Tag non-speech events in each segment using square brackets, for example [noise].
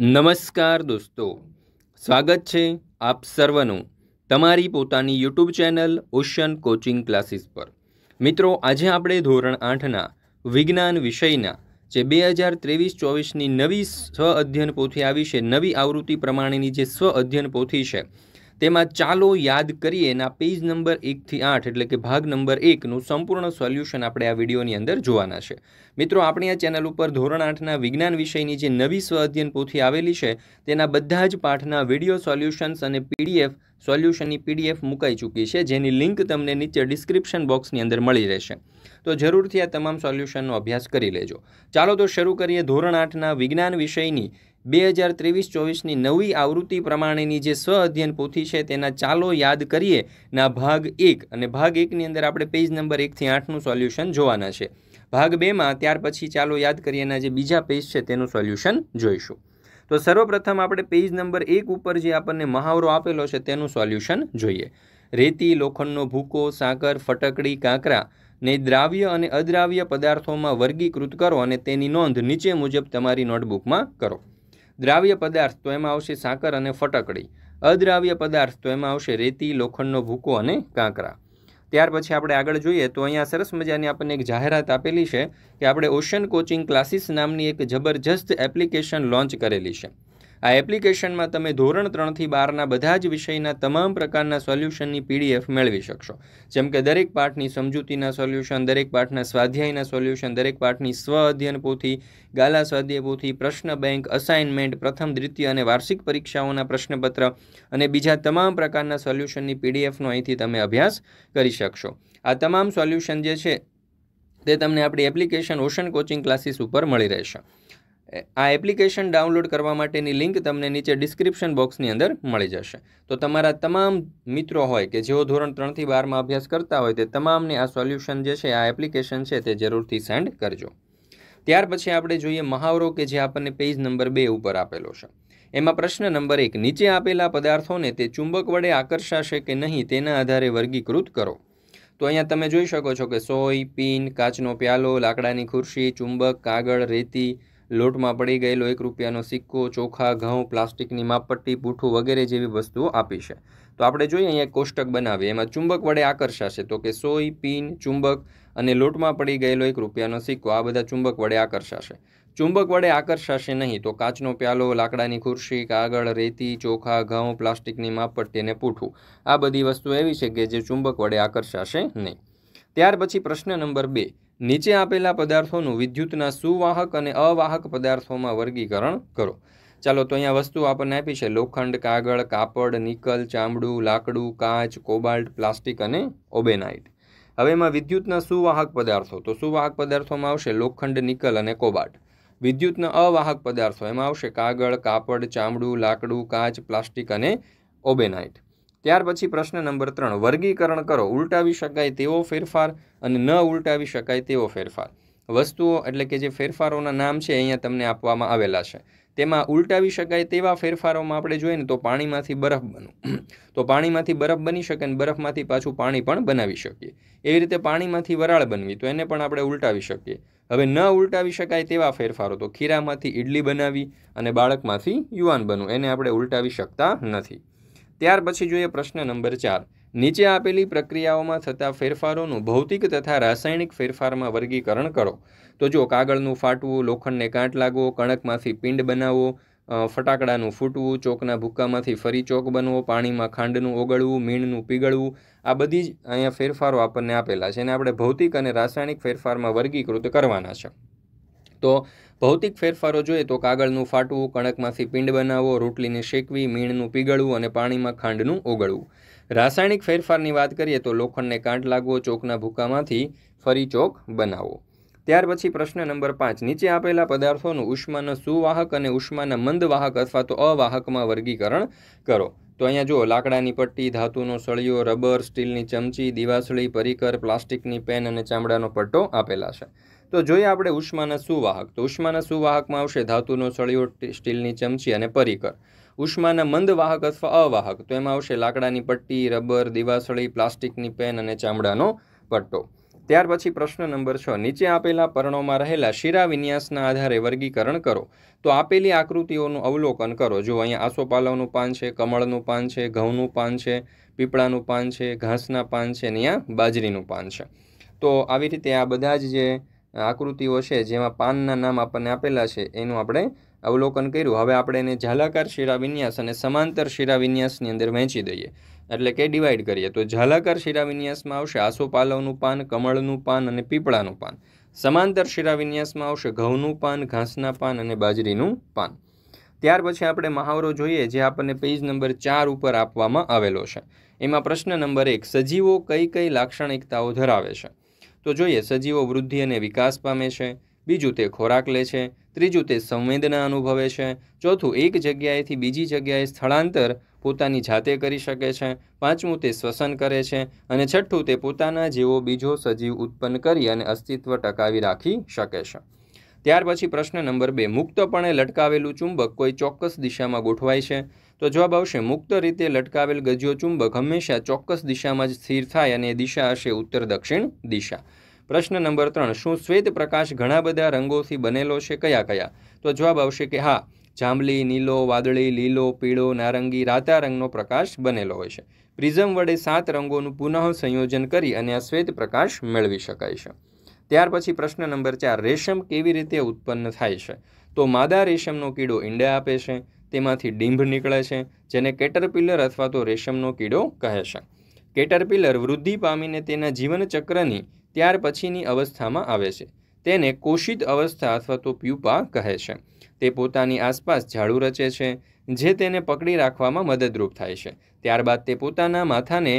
નમસ્કાર દોસ્તો સ્વાગત છે આપ સર્વનું તમારી પોતાની YouTube channel Ocean Coaching Classes પર મિત્રો આજે આપણે ધોરણ આઠના વિજ્ઞાન વિષયના જે બે હજાર ત્રેવીસ ચોવીસની નવી સ્વ અધ્યયન પોથી આવી છે નવી આવૃત્તિ પ્રમાણેની જે સ્વ અધ્યયન પોથી છે તેમાં ચાલો યાદ કરીએ એના પેજ નંબર એકથી આઠ એટલે કે ભાગ નંબર એકનું સંપૂર્ણ સોલ્યુશન આપણે આ વિડીયોની અંદર જોવાના છે મિત્રો આપણી આ ચેનલ ઉપર ધોરણ આઠના વિજ્ઞાન વિષયની જે નવી સ્વઅધ્યયન પોથી આવેલી છે તેના બધા જ પાઠના વિડીયો સોલ્યુશન્સ અને પીડીએફ સોલ્યુશનની પીડીએફ મુકાઈ ચૂકી છે જેની લિંક તમને નીચે ડિસ્ક્રિપ્શન બોક્સની અંદર મળી રહેશે તો જરૂરથી આ તમામ સોલ્યુશનનો અભ્યાસ કરી લેજો ચાલો તો શરૂ કરીએ ધોરણ આઠના વિજ્ઞાન વિષયની બે હજાર ત્રેવીસ ચોવીસની નવી આવૃત્તિ પ્રમાણેની જે સ્વ અધ્યયન પોથી છે તેના ચાલો યાદ કરીએ ના ભાગ એક અને ભાગ એકની અંદર આપણે પેજ નંબર એકથી આઠનું સોલ્યુશન જોવાના છે ભાગ બેમાં ત્યાર પછી ચાલો યાદ કરીએના જે બીજા પેજ છે તેનું સોલ્યુશન જોઈશું તો સર્વપ્રથમ આપણે પેજ નંબર એક ઉપર જે આપણને મહાવરો આપેલો છે તેનું સોલ્યુશન જોઈએ રેતી લોખંડનો ભૂકો સાકર ફટકડી કાંકરા ને દ્રાવ્ય અને અદ્રાવ્ય પદાર્થોમાં વર્ગીકૃત કરો અને તેની નોંધ નીચે મુજબ તમારી નોટબુકમાં કરો દ્રાવ્ય પદાર્થ તો એમાં આવશે સાકર અને ફટકડી અદ્રાવ્ય પદાર્થ તો એમાં આવશે રેતી લોખંડનો ભૂકો અને કાંકરા ત્યાર પછી આપણે આગળ જોઈએ તો અહીંયા સરસ મજાની આપણને એક જાહેરાત આપેલી છે કે આપણે ઓશન કોચિંગ ક્લાસીસ નામની એક જબરજસ્ત એપ્લિકેશન લોન્ચ કરેલી છે આ એપ્લિકેશનમાં તમે ધોરણ ત્રણથી બારના બધા જ વિષયના તમામ પ્રકારના સોલ્યુશનની પીડીએફ મેળવી શકશો જેમ કે દરેક પાઠની સમજૂતીના સોલ્યુશન દરેક પાઠના સ્વાધ્યાયના સોલ્યુશન દરેક પાઠની સ્વ અધ્યયન પોથી ગાલા સ્વાધ્યાય પોથી પ્રશ્ન બેંક અસાઇનમેન્ટ પ્રથમ દ્વિતીય અને વાર્ષિક પરીક્ષાઓના પ્રશ્નપત્ર અને બીજા તમામ પ્રકારના સોલ્યુશનની પીડીએફનો અહીંથી તમે અભ્યાસ કરી શકશો આ તમામ સોલ્યુશન જે છે તે તમને આપણી એપ્લિકેશન ઓશન કોચિંગ ક્લાસીસ ઉપર મળી રહેશે આ એપ્લિકેશન ડાઉનલોડ કરવા માટેની લિંક તમને નીચે ડિસ્ક્રિપ્શન બોક્સની અંદર મળી જશે તો તમારા તમામ મિત્રો હોય કે જેઓ ધોરણ ત્રણથી બારમાં અભ્યાસ કરતા હોય તે તમામને આ સોલ્યુશન જે છે આ એપ્લિકેશન છે તે જરૂરથી સેન્ડ કરજો ત્યાર પછી આપણે જોઈએ મહાવરો કે જે આપણને પેજ નંબર બે ઉપર આપેલો છે એમાં પ્રશ્ન નંબર એક નીચે આપેલા પદાર્થોને તે ચુંબક વડે આકર્ષાશે કે નહીં તેના આધારે વર્ગીકૃત કરો તો અહીંયા તમે જોઈ શકો છો કે સોય પીન કાચનો પ્યાલો લાકડાની ખુરશી ચુંબક કાગળ રેતી લોટમાં પડી ગયેલો એક રૂપિયાનો સિક્કો ચોખા ઘઉં પ્લાસ્ટિકની માપપટ્ટી પૂઠું વગેરે જેવી વસ્તુઓ આપી છે તો આપણે જોઈએ અહીંયા કોષ્ટક બનાવીએ એમાં ચુંબક વડે આકર્ષાશે તો કે સોય પીન ચુંબક અને લોટમાં પડી ગયેલો એક રૂપિયાનો સિક્કો આ બધા ચુંબક વડે આકર્ષાશે ચુંબક વડે આકર્ષાશે નહીં તો કાચનો પ્યાલો લાકડાની ખુરશી કાગળ રેતી ચોખા ઘઉં પ્લાસ્ટિકની માપપટ્ટી અને પૂઠું આ બધી વસ્તુ એવી છે કે જે ચુંબક વડે આકર્ષાશે નહીં ત્યાર પછી પ્રશ્ન નંબર બે નીચે આપેલા પદાર્થોનું વિદ્યુતના સુવાહક અને અવાહક પદાર્થોમાં વર્ગીકરણ કરો ચાલો તો અહીંયા વસ્તુ આપણને આપી છે લોખંડ કાગળ કાપડ નિકલ ચામડું લાકડું કાચ કોબાલ્ટ પ્લાસ્ટિક અને ઓબેનાઇટ હવે એમાં વિદ્યુતના સુવાહક પદાર્થો તો સુવાહક પદાર્થોમાં આવશે લોખંડ નિકલ અને કોબાલ્ટ વિદ્યુતના અવાહક પદાર્થો એમાં આવશે કાગળ કાપડ ચામડું લાકડું કાચ પ્લાસ્ટિક અને ઓબેનાઇટ ત્યાર પછી પ્રશ્ન નંબર ત્રણ વર્ગીકરણ કરો ઉલટાવી શકાય તેવો ફેરફાર અને ન ઉલટાવી શકાય તેવો ફેરફાર વસ્તુઓ એટલે કે જે ફેરફારોના નામ છે અહીંયા તમને આપવામાં આવેલા છે તેમાં ઉલટાવી શકાય તેવા ફેરફારોમાં આપણે જોઈએ ને તો પાણીમાંથી બરફ બનવું [clears throat] તો પાણીમાંથી બરફ બની શકે અને બરફમાંથી પાછું પાણી પણ બનાવી શકીએ એવી રીતે પાણીમાંથી વરાળ બનવી તો એને પણ આપણે ઉલટાવી શકીએ હવે ન ઉલટાવી શકાય તેવા ફેરફારો તો ખીરામાંથી ઈડલી બનાવી અને બાળકમાંથી યુવાન બનવું એને આપણે ઉલટાવી શકતા નથી ત્યાર પછી જોઈએ પ્રશ્ન નંબર ચાર નીચે આપેલી પ્રક્રિયાઓમાં થતા ફેરફારોનું ભૌતિક તથા રાસાયણિક ફેરફારમાં વર્ગીકરણ કરો તો જો કાગળનું ફાટવું લોખંડને કાંટ લાગવો કણકમાંથી પિંડ બનાવવો ફટાકડાનું ફૂટવું ચોકના ભૂક્કામાંથી ફરી ચોક બનવો પાણીમાં ખાંડનું ઓગળવું મીણનું પીગળવું આ બધી જ અહીંયા ફેરફારો આપણને આપેલા છે અને આપણે ભૌતિક અને રાસાયણિક ફેરફારમાં વર્ગીકૃત કરવાના છે તો ભૌતિક ફેરફારો જોઈએ તો કાગળનું ફાટવું કણકમાંથી પિંડ બનાવવો રોટલીને શેકવી મીણનું પીગળવું અને પાણીમાં ખાંડનું ઓગળવું રાસાયણિક ફેરફારની વાત કરીએ તો લોખંડને કાંટ લાગવો ચોકના ભૂકામાંથી ફરી ચોક બનાવવો ત્યાર પછી પ્રશ્ન નંબર પાંચ નીચે આપેલા પદાર્થોનું ઉષ્માના સુવાહક અને ઉષ્માના મંદવાહક અથવા તો અવાહકમાં વર્ગીકરણ કરો તો અહીંયા જુઓ લાકડાની પટ્ટી ધાતુનો સળિયો રબર સ્ટીલની ચમચી દિવાસળી પરિકર પ્લાસ્ટિકની પેન અને ચામડાનો પટ્ટો આપેલા છે તો જોઈએ આપણે ઉષ્માના સુવાહક તો ઉષ્માના સુવાહકમાં આવશે ધાતુનો સળિયો સ્ટીલની ચમચી અને પરિકર ઉષ્માના મંદ વાહક અથવા અવાહક તો એમાં આવશે લાકડાની પટ્ટી રબર દિવાસળી પ્લાસ્ટિકની પેન અને ચામડાનો પટ્ટો ત્યાર પછી પ્રશ્ન નંબર છ નીચે આપેલા પર્ણોમાં રહેલા શીરા વિન્યાસના આધારે વર્ગીકરણ કરો તો આપેલી આકૃતિઓનું અવલોકન કરો જો અહીંયા આસોપાલવનું પાન છે કમળનું પાન છે ઘઉંનું પાન છે પીપળાનું પાન છે ઘાસના પાન છે અને અહીંયા બાજરીનું પાન છે તો આવી રીતે આ બધા જ જે આકૃતિઓ છે જેમાં પાનના નામ આપણને આપેલા છે એનું આપણે અવલોકન કર્યું હવે આપણે એને ઝાલાકાર શિરાવિન્યાસ અને સમાંતર શિરાવિન્યાસની અંદર વહેંચી દઈએ એટલે કે ડિવાઈડ કરીએ તો ઝાલાકાર શિરાવિન્યાસમાં આવશે આસોપાલવનું પાન કમળનું પાન અને પીપળાનું પાન સમાંતર શિરાવિન્યાસમાં આવશે ઘઉંનું પાન ઘાસના પાન અને બાજરીનું પાન ત્યાર પછી આપણે મહાવરો જોઈએ જે આપણને પેજ નંબર ચાર ઉપર આપવામાં આવેલો છે એમાં પ્રશ્ન નંબર એક સજીવો કઈ કઈ લાક્ષણિકતાઓ ધરાવે છે તો જોઈએ સજીવો વૃદ્ધિ અને વિકાસ પામે છે બીજું તે ખોરાક લે છે ત્રીજું તે સંવેદના અનુભવે છે ચોથું એક જગ્યાએથી બીજી જગ્યાએ સ્થળાંતર પોતાની જાતે કરી શકે છે પાંચમું તે શ્વસન કરે છે અને છઠ્ઠું તે પોતાના જેવો બીજો સજીવ ઉત્પન્ન કરી અને અસ્તિત્વ ટકાવી રાખી શકે છે ત્યાર પછી પ્રશ્ન નંબર બે મુક્તપણે લટકાવેલું ચુંબક કોઈ ચોક્કસ દિશામાં ગોઠવાય છે તો જવાબ આવશે મુક્ત રીતે લટકાવેલ ગજ્યો ચુંબક હંમેશા ચોક્કસ દિશામાં જ સ્થિર થાય અને દિશા હશે ઉત્તર દક્ષિણ દિશા પ્રશ્ન નંબર ત્રણ શું શ્વેત પ્રકાશ ઘણા બધા રંગોથી બનેલો છે કયા કયા તો જવાબ આવશે કે હા જાંબલી નીલો વાદળી લીલો પીળો નારંગી રાતા રંગનો પ્રકાશ બનેલો હોય છે પ્રિઝમ વડે સાત રંગોનું પુનઃ સંયોજન કરી અને આ શ્વેત પ્રકાશ મેળવી શકાય છે ત્યાર પછી પ્રશ્ન નંબર ચાર રેશમ કેવી રીતે ઉત્પન્ન થાય છે તો માદા રેશમનો કીડો ઈંડા આપે છે તેમાંથી ડીંભ નીકળે છે જેને કેટરપિલર અથવા તો રેશમનો કીડો કહે છે કેટરપિલર વૃદ્ધિ પામીને તેના જીવનચક્રની ત્યાર પછીની અવસ્થામાં આવે છે તેને કોશિત અવસ્થા અથવા તો પ્યુપા કહે છે તે પોતાની આસપાસ ઝાડુ રચે છે જે તેને પકડી રાખવામાં મદદરૂપ થાય છે ત્યારબાદ તે પોતાના માથાને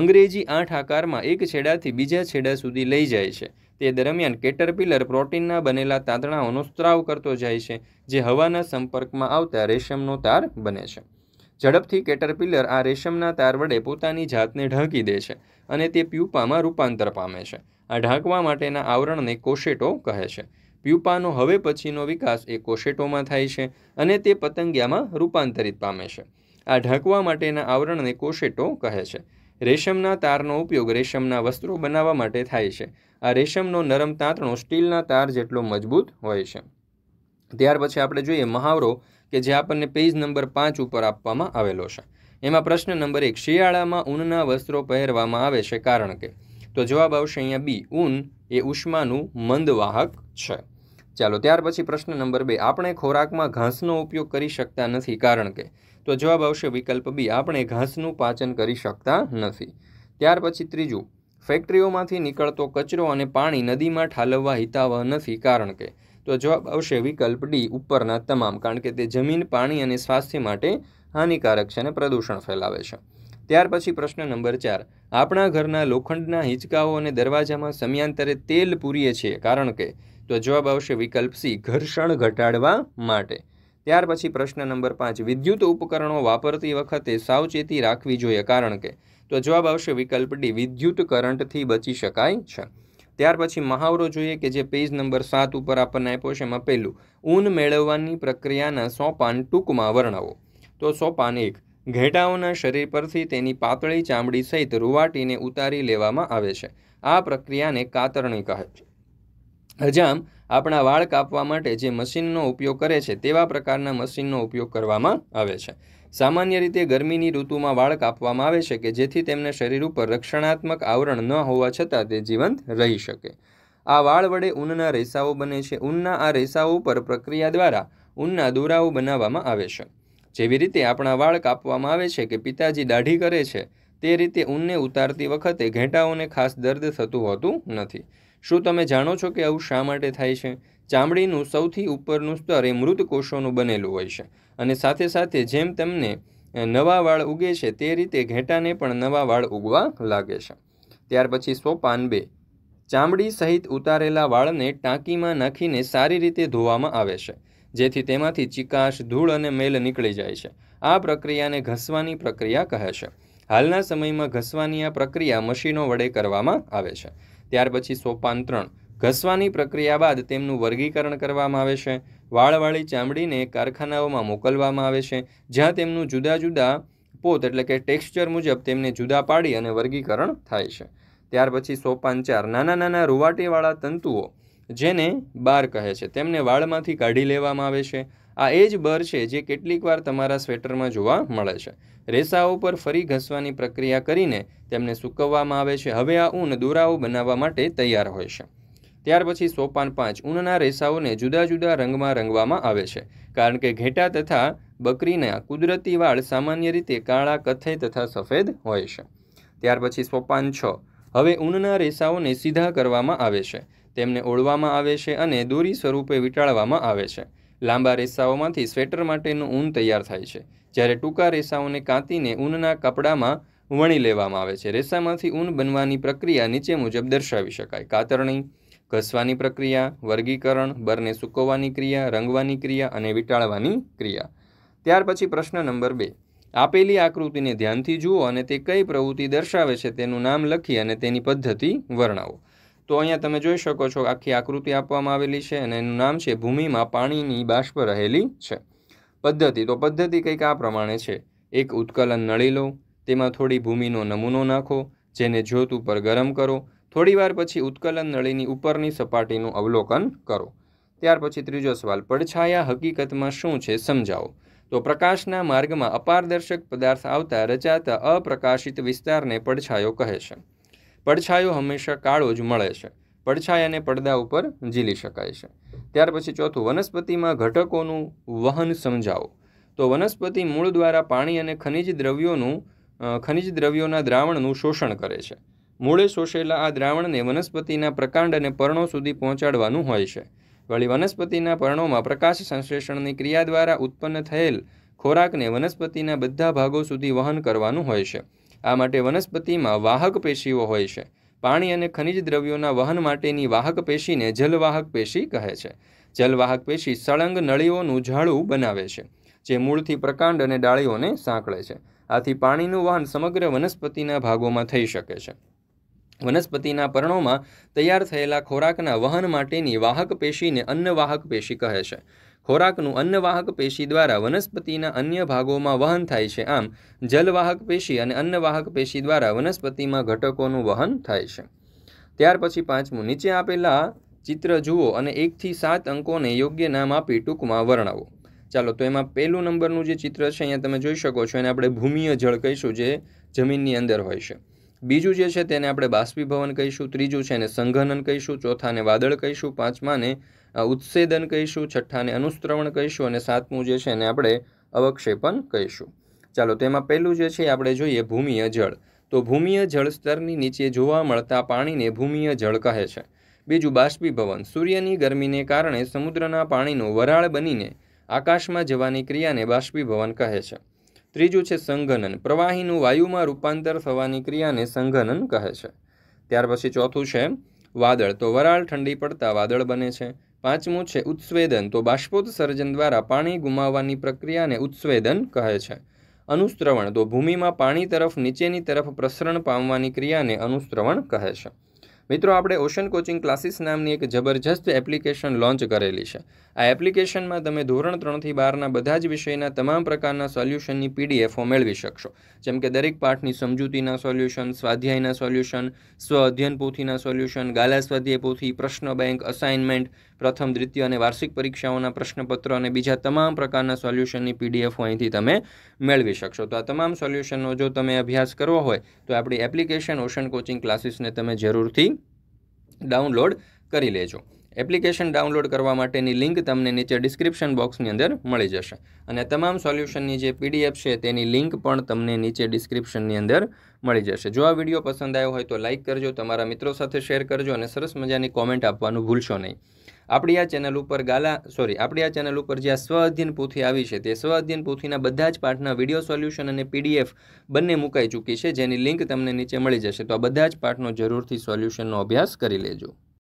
અંગ્રેજી આઠ આકારમાં એક છેડાથી બીજા છેડા સુધી લઈ જાય છે તે દરમિયાન કેટરપિલર પ્રોટીનના બનેલા તાંતણાઓનો સ્ત્રાવ કરતો જાય છે જે હવાના સંપર્કમાં આવતા રેશમનો તાર બને છે ઝડપથી કેટરપિલર આ રેશમના તાર વડે પોતાની જાતને ઢાંકી દે છે અને તે પ્યુપામાં રૂપાંતર પામે છે આ ઢાંકવા માટેના આવરણને કોશેટો કહે છે પ્યુપાનો હવે પછીનો વિકાસ એ કોશેટોમાં થાય છે અને તે પતંગિયામાં રૂપાંતરિત પામે છે આ ઢાંકવા માટેના આવરણને કોશેટો કહે છે રેશમના તારનો ઉપયોગ રેશમના વસ્ત્રો બનાવવા માટે થાય છે આ રેશમનો નરમ તાંતણો સ્ટીલના તાર જેટલો મજબૂત હોય છે ત્યાર પછી આપણે જોઈએ મહાવરો કે જે આપણને પેજ નંબર પાંચ ઉપર આપવામાં આવેલો છે એમાં પ્રશ્ન નંબર એક શિયાળામાં ઊનના વસ્ત્રો પહેરવામાં આવે છે કારણ કે તો જવાબ આવશે અહીંયા બી ઊન એ ઉષ્માનું મંદવાહક છે ચાલો ત્યાર પછી પ્રશ્ન નંબર બે આપણે ખોરાકમાં ઘાસનો ઉપયોગ કરી શકતા નથી કારણ કે તો જવાબ આવશે વિકલ્પ બી આપણે ઘાસનું પાચન કરી શકતા નથી ત્યાર પછી ત્રીજું ફેક્ટરીઓમાંથી નીકળતો કચરો અને પાણી નદીમાં ઠાલવવા હિતાવહ નથી કારણ કે તો જવાબ આવશે વિકલ્પ ડી ઉપરના તમામ કારણ કે તે જમીન પાણી અને સ્વાસ્થ્ય માટે હાનિકારક છે અને પ્રદૂષણ ફેલાવે છે ત્યાર પછી પ્રશ્ન નંબર ચાર આપણા ઘરના લોખંડના હિંચકાઓ અને દરવાજામાં સમયાંતરે તેલ પૂરીએ છીએ કારણ કે તો જવાબ આવશે વિકલ્પ સી ઘર્ષણ ઘટાડવા માટે ત્યાર પછી પ્રશ્ન નંબર પાંચ વિદ્યુત ઉપકરણો વાપરતી વખતે સાવચેતી રાખવી જોઈએ કારણ કે તો જવાબ આવશે વિકલ્પ ડી વિદ્યુત કરંટથી બચી શકાય છે ત્યાર પછી મહાવરો જોઈએ કે જે પેજ નંબર સાત ઉપર આપણને આપ્યો છે એમાં પહેલું ઊન મેળવવાની પ્રક્રિયાના સોપાન ટૂંકમાં વર્ણવો તો સોપાન એક ઘેટાઓના શરીર પરથી તેની પાતળી ચામડી સહિત રૂવાટીને ઉતારી લેવામાં આવે છે આ પ્રક્રિયાને કાતરણી કહે છે હજામ આપણા વાળ કાપવા માટે જે મશીનનો ઉપયોગ કરે છે તેવા પ્રકારના મશીનનો ઉપયોગ કરવામાં આવે છે સામાન્ય રીતે ગરમીની ઋતુમાં વાળ કાપવામાં આવે છે કે જેથી તેમને શરીર ઉપર રક્ષણાત્મક આવરણ ન હોવા છતાં તે જીવંત રહી શકે આ વાળ વડે ઊનના રેસાઓ બને છે ઊનના આ રેસાઓ ઉપર પ્રક્રિયા દ્વારા ઊનના દોરાઓ બનાવવામાં આવે છે જેવી રીતે આપણા વાળ કાપવામાં આવે છે કે પિતાજી દાઢી કરે છે તે રીતે ઊનને ઉતારતી વખતે ઘેંટાઓને ખાસ દર્દ થતું હોતું નથી શું તમે જાણો છો કે આવું શા માટે થાય છે ચામડીનું સૌથી ઉપરનું સ્તર એ મૃત કોષોનું બનેલું હોય છે અને સાથે સાથે જેમ તેમને નવા વાળ ઉગે છે તે રીતે ઘેટાને પણ નવા વાળ ઉગવા લાગે છે ત્યાર પછી સોપાન બે ચામડી સહિત ઉતારેલા વાળને ટાંકીમાં નાખીને સારી રીતે ધોવામાં આવે છે જેથી તેમાંથી ચિકાશ ધૂળ અને મેલ નીકળી જાય છે આ પ્રક્રિયાને ઘસવાની પ્રક્રિયા કહે છે હાલના સમયમાં ઘસવાની આ પ્રક્રિયા મશીનો વડે કરવામાં આવે છે ત્યાર પછી સોપાન ત્રણ ઘસવાની પ્રક્રિયા બાદ તેમનું વર્ગીકરણ કરવામાં આવે છે વાળવાળી ચામડીને કારખાનાઓમાં મોકલવામાં આવે છે જ્યાં તેમનું જુદા જુદા પોત એટલે કે ટેક્સચર મુજબ તેમને જુદા પાડી અને વર્ગીકરણ થાય છે ત્યાર પછી સોપાન ચાર નાના નાના રૂવાટીવાળા તંતુઓ જેને બાર કહે છે તેમને વાળમાંથી કાઢી લેવામાં આવે છે આ એ જ બર છે જે કેટલીક વાર તમારા સ્વેટરમાં જોવા મળે છે રેસાઓ પર ફરી ઘસવાની પ્રક્રિયા કરીને તેમને સૂકવવામાં આવે છે હવે આ ઊન દોરાઓ બનાવવા માટે તૈયાર હોય છે ત્યાર પછી સોપાન પાંચ ઊનના રેસાઓને જુદા જુદા રંગમાં રંગવામાં આવે છે કારણ કે ઘેટા તથા બકરીના કુદરતી વાળ સામાન્ય રીતે કાળા કથ્થઈ તથા સફેદ હોય છે ત્યાર પછી સોપાન છ હવે ઊનના રેસાઓને સીધા કરવામાં આવે છે તેમને ઓળવામાં આવે છે અને દોરી સ્વરૂપે વીંટાળવામાં આવે છે લાંબા રેસાઓમાંથી સ્વેટર માટેનું ઊન તૈયાર થાય છે જ્યારે ટૂંકા રેસાઓને કાંતીને ઊનના કપડામાં વણી લેવામાં આવે છે રેસામાંથી ઊન બનવાની પ્રક્રિયા નીચે મુજબ દર્શાવી શકાય કાતરણી ઘસવાની પ્રક્રિયા વર્ગીકરણ બરને સૂકવવાની ક્રિયા રંગવાની ક્રિયા અને વીંટાળવાની ક્રિયા ત્યાર પછી પ્રશ્ન નંબર બે આપેલી આકૃતિને ધ્યાનથી જુઓ અને તે કઈ પ્રવૃત્તિ દર્શાવે છે તેનું નામ લખી અને તેની પદ્ધતિ વર્ણવો તો અહીંયા તમે જોઈ શકો છો આખી આકૃતિ આપવામાં આવેલી છે અને એનું નામ છે ભૂમિમાં પાણીની બાષ્પ રહેલી છે પદ્ધતિ તો પદ્ધતિ કંઈક આ પ્રમાણે છે એક ઉત્કલન નળી લો તેમાં થોડી ભૂમિનો નમૂનો નાખો જેને જ્યોત ઉપર ગરમ કરો થોડીવાર પછી ઉત્કલન નળીની ઉપરની સપાટીનું અવલોકન કરો ત્યાર પછી ત્રીજો સવાલ પડછાયા હકીકતમાં શું છે સમજાવો તો પ્રકાશના માર્ગમાં અપારદર્શક પદાર્થ આવતા રચાતા અપ્રકાશિત વિસ્તારને પડછાયો કહે છે પડછાયો હંમેશા કાળો જ મળે છે પડછાયાને પડદા ઉપર ઝીલી શકાય છે ત્યાર પછી ચોથું વનસ્પતિમાં ઘટકોનું વહન સમજાવો તો વનસ્પતિ મૂળ દ્વારા પાણી અને ખનિજ દ્રવ્યોનું ખનિજ દ્રવ્યોના દ્રાવણનું શોષણ કરે છે મૂળે શોષેલા આ દ્રાવણને વનસ્પતિના પ્રકાંડ અને પર્ણો સુધી પહોંચાડવાનું હોય છે વળી વનસ્પતિના પર્ણોમાં પ્રકાશ સંશ્લેષણની ક્રિયા દ્વારા ઉત્પન્ન થયેલ ખોરાકને વનસ્પતિના બધા ભાગો સુધી વહન કરવાનું હોય છે આ માટે વનસ્પતિમાં વાહક પેશીઓ હોય છે પાણી અને ખનિજ દ્રવ્યોના વહન માટેની વાહક પેશીને જલવાહક પેશી કહે છે જલવાહક પેશી સળંગ નળીઓનું ઝાડું બનાવે છે જે મૂળથી પ્રકાંડ અને ડાળીઓને સાંકળે છે આથી પાણીનું વહન સમગ્ર વનસ્પતિના ભાગોમાં થઈ શકે છે વનસ્પતિના પર્ણોમાં તૈયાર થયેલા ખોરાકના વહન માટેની વાહક પેશીને અન્નવાહક પેશી કહે છે ખોરાકનું અન્નવાહક પેશી દ્વારા વનસ્પતિના અન્ય ભાગોમાં વહન થાય છે આમ જલવાહક પેશી અને અન્નવાહક પેશી દ્વારા વનસ્પતિમાં ઘટકોનું વહન થાય છે ત્યાર પછી પાંચમું નીચે આપેલા ચિત્ર જુઓ અને એકથી સાત અંકોને યોગ્ય નામ આપી ટૂંકમાં વર્ણવો ચાલો તો એમાં પહેલું નંબરનું જે ચિત્ર છે અહીંયા તમે જોઈ શકો છો એને આપણે ભૂમિય જળ કહીશું જે જમીનની અંદર હોય છે બીજું જે છે તેને આપણે બાષ્પીભવન કહીશું ત્રીજું છે એને સંઘનન કહીશું ચોથાને વાદળ કહીશું પાંચમાને ઉત્સેદન કહીશું છઠ્ઠાને અનુસ્ત્રવણ કહીશું અને સાતમું જે છે એને આપણે અવક્ષેપન કહીશું ચાલો તેમાં પહેલું જે છે આપણે જોઈએ ભૂમિય જળ તો ભૂમિય જળ સ્તરની નીચે જોવા મળતા પાણીને ભૂમિય જળ કહે છે બીજું બાષ્પીભવન સૂર્યની ગરમીને કારણે સમુદ્રના પાણીનું વરાળ બનીને આકાશમાં જવાની ક્રિયાને બાષ્પીભવન કહે છે ત્રીજું છે સંઘનન પ્રવાહીનું વાયુમાં રૂપાંતર થવાની ક્રિયાને સંઘનન કહે છે ત્યાર પછી ચોથું છે વાદળ તો વરાળ ઠંડી પડતા વાદળ બને છે પાંચમું છે ઉત્સવેદન તો બાષ્પોત્સર્જન દ્વારા પાણી ગુમાવવાની પ્રક્રિયાને ઉત્સવેદન કહે છે અનુસ્ત્રવણ તો ભૂમિમાં પાણી તરફ નીચેની તરફ પ્રસરણ પામવાની ક્રિયાને અનુસ્ત્રવણ કહે છે મિત્રો આપણે ઓશન કોચિંગ ક્લાસીસ નામની એક જબરજસ્ત એપ્લિકેશન લોન્ચ કરેલી છે આ એપ્લિકેશનમાં તમે ધોરણ ત્રણથી બારના બધા જ વિષયના તમામ પ્રકારના સોલ્યુશનની પીડીએફો મેળવી શકશો જેમ કે દરેક પાઠની સમજૂતીના સોલ્યુશન સ્વાધ્યાયના સોલ્યુશન સ્વ અધ્યયન પોથીના સોલ્યુશન ગાલા સ્વાધ્યાય પોથી પ્રશ્ન બેંક અસાઇનમેન્ટ પ્રથમ દ્વિતીય અને વાર્ષિક પરીક્ષાઓના પ્રશ્નપત્રો અને બીજા તમામ પ્રકારના સોલ્યુશનની પીડીએફ અહીંથી તમે મેળવી શકશો તો આ તમામ સોલ્યુશનનો જો તમે અભ્યાસ કરવો હોય તો આપણી એપ્લિકેશન ઓશન કોચિંગ ક્લાસીસને તમે જરૂરથી ડાઉનલોડ કરી લેજો એપ્લિકેશન ડાઉનલોડ કરવા માટેની લિંક તમને નીચે ડિસ્ક્રિપ્શન બોક્સની અંદર મળી જશે અને તમામ સોલ્યુશનની જે પીડીએફ છે તેની લિંક પણ તમને નીચે ડિસ્ક્રિપ્શનની અંદર મળી જશે જો આ વિડીયો પસંદ આવ્યો હોય તો લાઇક કરજો તમારા મિત્રો સાથે શેર કરજો અને સરસ મજાની કોમેન્ટ આપવાનું ભૂલશો નહીં આપણી આ ચેનલ ઉપર ગાલા સોરી આપણી આ ચેનલ ઉપર જે આ સ્વ અધ્યયન પોથી આવી છે તે સ્વ અધ્યયન પોથીના બધા જ પાઠના વિડીયો સોલ્યુશન અને પીડીએફ બંને મુકાઈ ચૂકી છે જેની લિંક તમને નીચે મળી જશે તો આ બધા જ પાઠનો જરૂરથી સોલ્યુશનનો અભ્યાસ કરી લેજો